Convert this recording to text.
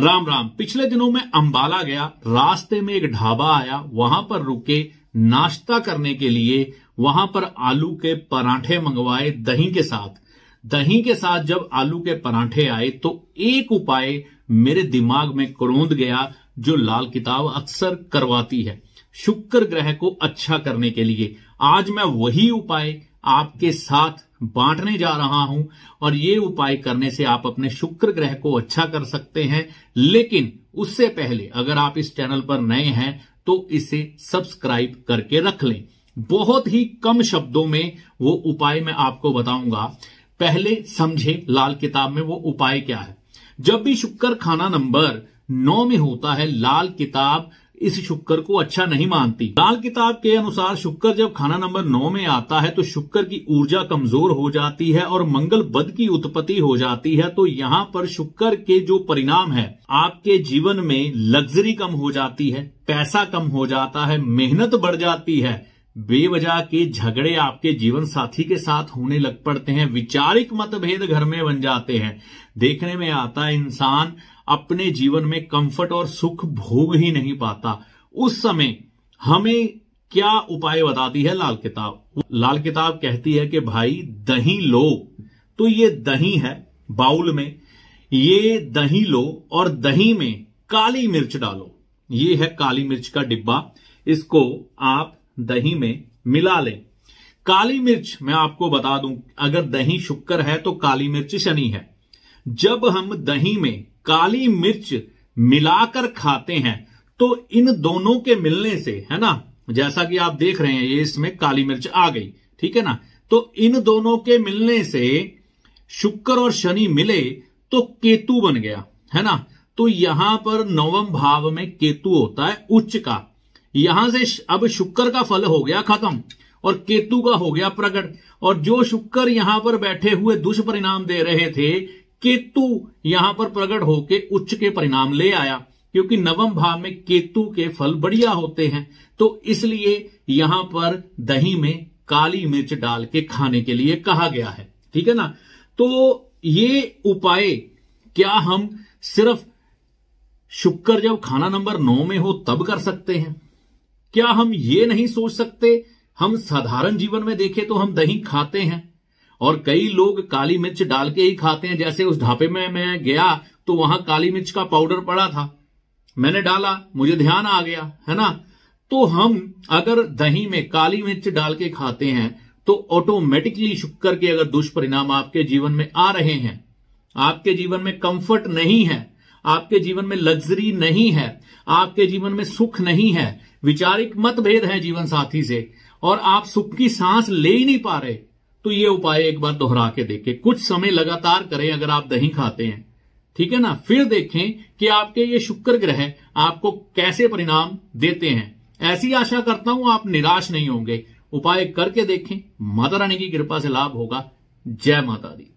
राम राम पिछले दिनों में अंबाला गया रास्ते में एक ढाबा आया वहां पर रुके नाश्ता करने के लिए वहां पर आलू के पराठे मंगवाए दही के साथ दही के साथ जब आलू के पराठे आए तो एक उपाय मेरे दिमाग में क्रोंद गया जो लाल किताब अक्सर करवाती है शुक्र ग्रह को अच्छा करने के लिए आज मैं वही उपाय आपके साथ बांटने जा रहा हूं और ये उपाय करने से आप अपने शुक्र ग्रह को अच्छा कर सकते हैं लेकिन उससे पहले अगर आप इस चैनल पर नए हैं तो इसे सब्सक्राइब करके रख लें बहुत ही कम शब्दों में वो उपाय मैं आपको बताऊंगा पहले समझे लाल किताब में वो उपाय क्या है जब भी शुक्र खाना नंबर नौ में होता है लाल किताब इस शुक्र को अच्छा नहीं मानती लाल किताब के अनुसार शुक्र जब खाना नंबर नौ में आता है तो शुक्र की ऊर्जा कमजोर हो जाती है और मंगल बद की उत्पत्ति हो जाती है तो यहाँ पर शुक्र के जो परिणाम है आपके जीवन में लग्जरी कम हो जाती है पैसा कम हो जाता है मेहनत बढ़ जाती है बेवजह के झगड़े आपके जीवन साथी के साथ होने लग पड़ते हैं विचारिक मतभेद घर में बन जाते हैं देखने में आता है इंसान अपने जीवन में कंफर्ट और सुख भोग ही नहीं पाता उस समय हमें क्या उपाय बताती है लाल किताब लाल किताब कहती है कि भाई दही लो तो ये दही है बाउल में ये दही लो और दही में काली मिर्च डालो ये है काली मिर्च का डिब्बा इसको आप दही में मिला लें काली मिर्च मैं आपको बता दूं अगर दही शुक्र है तो काली मिर्च शनि है जब हम दही में काली मिर्च मिलाकर खाते हैं तो इन दोनों के मिलने से है ना जैसा कि आप देख रहे हैं ये इसमें काली मिर्च आ गई ठीक है ना तो इन दोनों के मिलने से शुक्र और शनि मिले तो केतु बन गया है ना तो यहां पर नवम भाव में केतु होता है उच्च का यहां से अब शुक्र का फल हो गया खत्म और केतु का हो गया प्रकट और जो शुक्र यहां पर बैठे हुए दुष्परिणाम दे रहे थे केतु यहां पर प्रकट होके उच्च के परिणाम ले आया क्योंकि नवम भाव में केतु के फल बढ़िया होते हैं तो इसलिए यहां पर दही में काली मिर्च डाल के खाने के लिए कहा गया है ठीक है ना तो ये उपाय क्या हम सिर्फ शुक्र जब खाना नंबर नौ में हो तब कर सकते हैं क्या हम ये नहीं सोच सकते हम साधारण जीवन में देखें तो हम दही खाते हैं और कई लोग काली मिर्च डाल के ही खाते हैं जैसे उस ढाबे में मैं गया तो वहां काली मिर्च का पाउडर पड़ा था मैंने डाला मुझे ध्यान आ गया है ना तो हम अगर दही में काली मिर्च डाल के खाते हैं तो ऑटोमेटिकली शुक्र के अगर दुष्परिणाम आपके जीवन में आ रहे हैं आपके जीवन में कंफर्ट नहीं है आपके जीवन में लग्जरी नहीं है आपके जीवन में सुख नहीं है विचारिक मतभेद है जीवन साथी से और आप सुख की सांस ले ही नहीं पा रहे तो ये उपाय एक बार दोहरा के देखें कुछ समय लगातार करें अगर आप दही खाते हैं ठीक है ना फिर देखें कि आपके ये शुक्र ग्रह आपको कैसे परिणाम देते हैं ऐसी आशा करता हूं आप निराश नहीं होंगे उपाय करके देखें माता रानी की कृपा से लाभ होगा जय माता दी